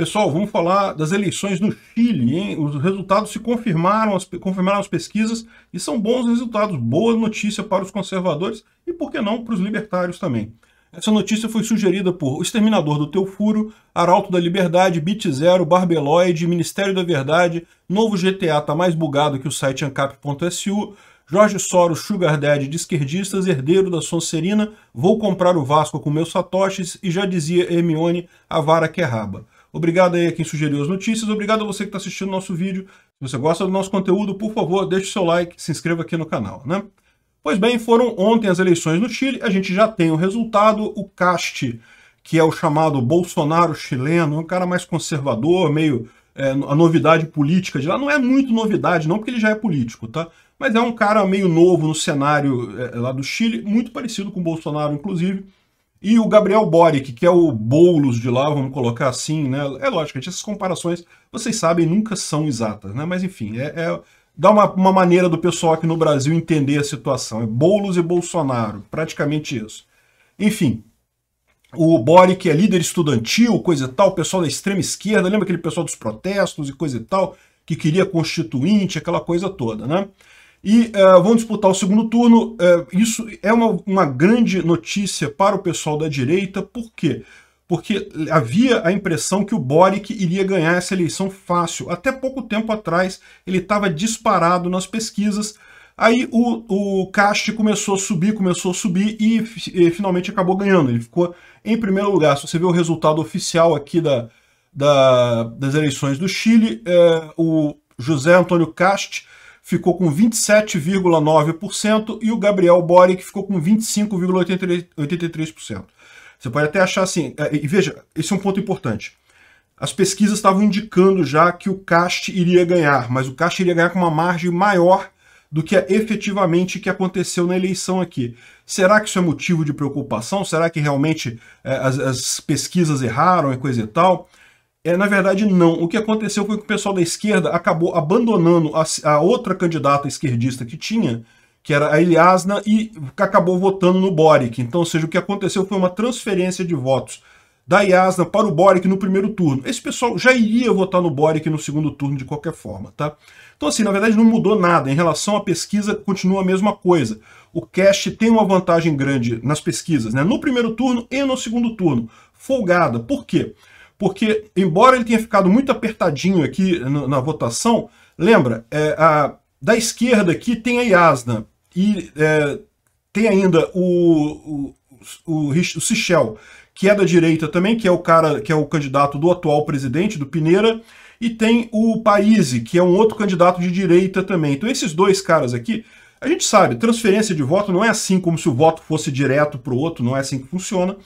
Pessoal, vamos falar das eleições no Chile, hein? Os resultados se confirmaram, as, confirmaram as pesquisas e são bons resultados, boa notícia para os conservadores e, por que não, para os libertários também. Essa notícia foi sugerida por O Exterminador do Teu Furo, Arauto da Liberdade, Bit Zero, Barbeloide, Ministério da Verdade, Novo GTA tá mais bugado que o site ancap.su, Jorge Soros, Sugar Daddy de esquerdistas, herdeiro da Sonserina, vou comprar o Vasco com meus satoshis e já dizia Hermione, a vara que é raba. Obrigado aí a quem sugeriu as notícias, obrigado a você que está assistindo o nosso vídeo. Se você gosta do nosso conteúdo, por favor, deixe o seu like, se inscreva aqui no canal, né? Pois bem, foram ontem as eleições no Chile, a gente já tem o resultado, o CAST, que é o chamado Bolsonaro chileno, um cara mais conservador, meio é, a novidade política de lá, não é muito novidade não, porque ele já é político, tá? Mas é um cara meio novo no cenário é, lá do Chile, muito parecido com o Bolsonaro, inclusive, e o Gabriel Boric, que é o Boulos de lá, vamos colocar assim, né? É lógico, essas comparações, vocês sabem, nunca são exatas, né? Mas enfim, é, é dá uma, uma maneira do pessoal aqui no Brasil entender a situação. É Boulos e Bolsonaro, praticamente isso. Enfim, o Boric é líder estudantil, coisa e tal, o pessoal da extrema esquerda, lembra aquele pessoal dos protestos e coisa e tal, que queria constituinte, aquela coisa toda, né? e uh, vão disputar o segundo turno. Uh, isso é uma, uma grande notícia para o pessoal da direita, por quê? Porque havia a impressão que o Boric iria ganhar essa eleição fácil. Até pouco tempo atrás, ele estava disparado nas pesquisas. Aí o, o Cast começou a subir, começou a subir e, e finalmente acabou ganhando. Ele ficou em primeiro lugar. Se você ver o resultado oficial aqui da, da, das eleições do Chile, é, o José Antônio Cast ficou com 27,9% e o Gabriel Boric ficou com 25,83%. Você pode até achar assim, é, e veja, esse é um ponto importante. As pesquisas estavam indicando já que o Cast iria ganhar, mas o Cast iria ganhar com uma margem maior do que é efetivamente que aconteceu na eleição aqui. Será que isso é motivo de preocupação? Será que realmente é, as, as, pesquisas erraram e coisa e tal? É, na verdade, não. O que aconteceu foi que o pessoal da esquerda acabou abandonando a, a outra candidata esquerdista que tinha, que era a Eliasna, e acabou votando no Boric. Então, ou seja, o que aconteceu foi uma transferência de votos da Eliasna para o Boric no primeiro turno. Esse pessoal já iria votar no Boric no segundo turno de qualquer forma, tá? Então, assim, na verdade não mudou nada. Em relação à pesquisa, continua a mesma coisa. O Cash tem uma vantagem grande nas pesquisas, né? No primeiro turno e no segundo turno. Folgada. Por quê? porque, embora ele tenha ficado muito apertadinho aqui no, na votação, lembra, é, a, da esquerda aqui tem a Yasna e é, tem ainda o, o, o, o Sichel, que é da direita também, que é o cara que é o candidato do atual presidente, do Pineira, e tem o Paise, que é um outro candidato de direita também. Então esses dois caras aqui, a gente sabe, transferência de voto não é assim como se o voto fosse direto para o outro, não é assim que funciona.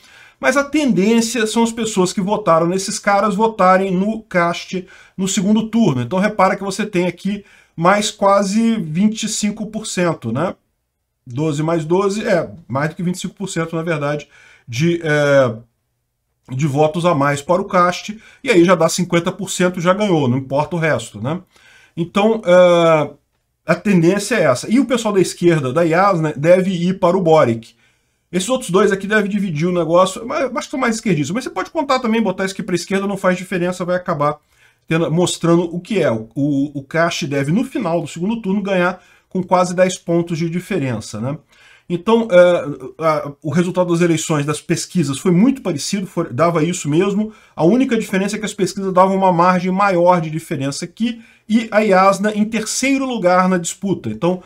Mas a tendência são as pessoas que votaram nesses caras votarem no cast no segundo turno. Então repara que você tem aqui mais quase 25%, né? 12 mais 12 é mais do que 25%, na verdade, de, é, de votos a mais para o cast. E aí já dá 50%, já ganhou, não importa o resto, né? Então, é, a tendência é essa. E o pessoal da esquerda, da Yasna, né, deve ir para o Boric. Esses outros dois aqui devem dividir o negócio, mas acho que são mais esquerdistas. Mas você pode contar também, botar isso aqui para esquerda, não faz diferença, vai acabar tendo, mostrando o que é. O, o, o Cash deve, no final do segundo turno, ganhar com quase 10 pontos de diferença. Né? Então, é, a, o resultado das eleições, das pesquisas, foi muito parecido, foi, dava isso mesmo. A única diferença é que as pesquisas davam uma margem maior de diferença aqui e a Yasna em terceiro lugar na disputa. Então,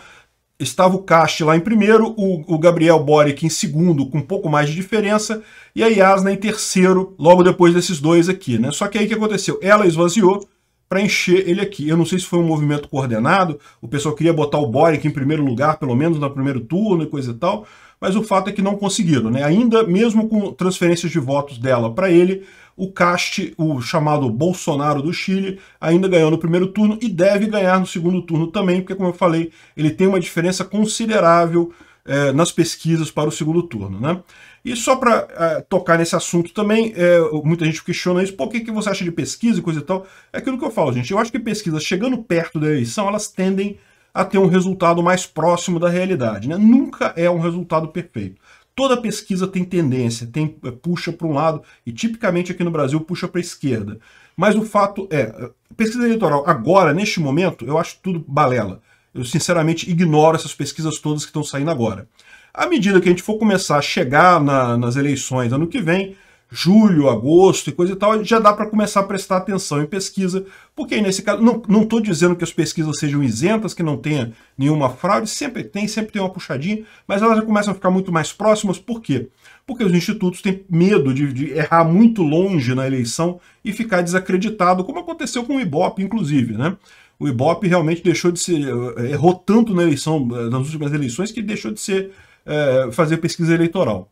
estava o Cash lá em primeiro, o, o Gabriel Boric em segundo, com um pouco mais de diferença, e a Yasna em terceiro, logo depois desses dois aqui. Né? Só que aí o que aconteceu? Ela esvaziou para encher ele aqui. Eu não sei se foi um movimento coordenado, o pessoal queria botar o Boric em primeiro lugar, pelo menos no primeiro turno e coisa e tal, mas o fato é que não conseguiram. Né? Ainda mesmo com transferências de votos dela para ele, o Cast, o chamado Bolsonaro do Chile, ainda ganhou no primeiro turno e deve ganhar no segundo turno também, porque, como eu falei, ele tem uma diferença considerável é, nas pesquisas para o segundo turno. Né? E só para é, tocar nesse assunto também, é, muita gente questiona isso, por que, que você acha de pesquisa e coisa e tal? É aquilo que eu falo, gente. Eu acho que pesquisas chegando perto da eleição, elas tendem a ter um resultado mais próximo da realidade. Né? Nunca é um resultado perfeito. Toda pesquisa tem tendência, tem eh, puxa para um lado e tipicamente aqui no Brasil puxa para a esquerda. Mas o fato é, eh, pesquisa eleitoral agora, neste momento, eu acho tudo balela. Eu sinceramente ignoro essas pesquisas todas que estão saindo agora. À medida que a gente for começar a chegar na, nas eleições ano que vem, julho, agosto e coisa e tal, já dá para começar a prestar atenção em pesquisa, porque nesse caso, não estou dizendo que as pesquisas sejam isentas, que não tenha nenhuma fraude, sempre tem, sempre tem uma puxadinha, mas elas já começam a ficar muito mais próximas, por quê? Porque os institutos têm medo de, de errar muito longe na eleição e ficar desacreditado, como aconteceu com o Ibope, inclusive, né? O Ibope realmente deixou de ser, eh, errou tanto na eleição, eh, nas últimas eleições, que deixou de ser, é, fazer pesquisa eleitoral.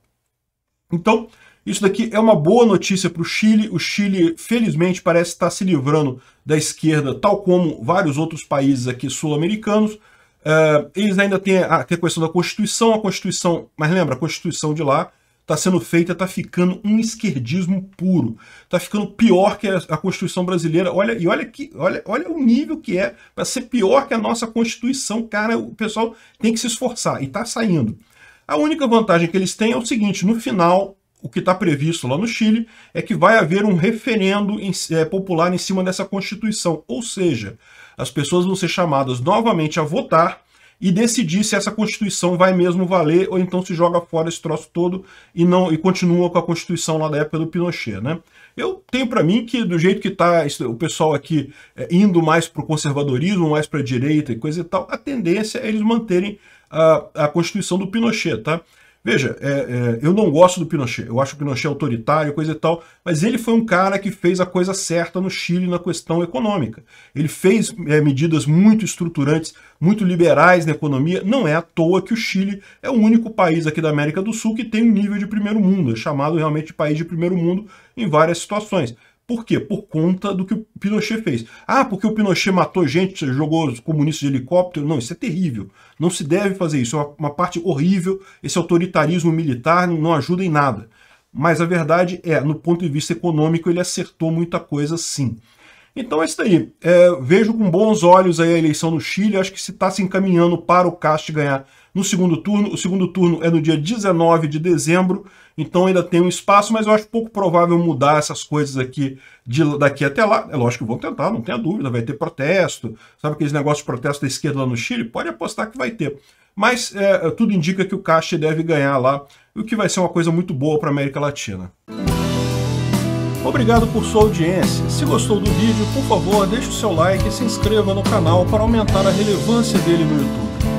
Então, isso daqui é uma boa notícia para o Chile. O Chile, felizmente, parece estar se livrando da esquerda, tal como vários outros países aqui sul-americanos. É, eles ainda têm a, questão da Constituição, a Constituição, mas lembra, a Constituição de lá está sendo feita, está ficando um esquerdismo puro. Está ficando pior que a Constituição brasileira. Olha, e olha, que, olha, olha o nível que é para ser pior que a nossa Constituição. Cara, o pessoal tem que se esforçar e está saindo. A única vantagem que eles têm é o seguinte, no final o que está previsto lá no Chile é que vai haver um referendo em, é, popular em cima dessa Constituição. Ou seja, as pessoas vão ser chamadas novamente a votar e decidir se essa Constituição vai mesmo valer ou então se joga fora esse troço todo e não e continua com a Constituição lá da época do Pinochet, né? Eu tenho para mim que do jeito que está o pessoal aqui é, indo mais para o conservadorismo, mais para a direita e coisa e tal, a tendência é eles manterem a, a Constituição do Pinochet, tá? Veja, é, é, eu não gosto do Pinochet, eu acho o Pinochet autoritário, coisa e tal, mas ele foi um cara que fez a coisa certa no Chile na questão econômica. Ele fez é, medidas muito estruturantes, muito liberais na economia. Não é à toa que o Chile é o único país aqui da América do Sul que tem um nível de primeiro mundo, é chamado realmente de país de primeiro mundo em várias situações. Por quê? Por conta do que o Pinochet fez. Ah, porque o Pinochet matou gente, jogou os comunistas de helicóptero. Não, isso é terrível. Não se deve fazer isso. É uma, uma parte horrível. Esse autoritarismo militar não, ajuda em nada. Mas a verdade é, no ponto de vista econômico, ele acertou muita coisa sim. Então é isso aí. É, vejo com bons olhos aí a eleição no Chile. Acho que se está se encaminhando para o Cast ganhar no segundo turno. O segundo turno é no dia 19 de dezembro, então ainda tem um espaço, mas eu acho pouco provável mudar essas coisas aqui de, daqui até lá. É lógico que vão tentar, não tenha dúvida, vai ter protesto. Sabe aqueles negócios de protesto da esquerda lá no Chile? Pode apostar que vai ter. Mas é, tudo indica que o Caixa deve ganhar lá, o que vai ser uma coisa muito boa para a América Latina. Obrigado por sua audiência. Se gostou do vídeo, por favor, deixe o seu like e se inscreva no canal para aumentar a relevância dele no YouTube.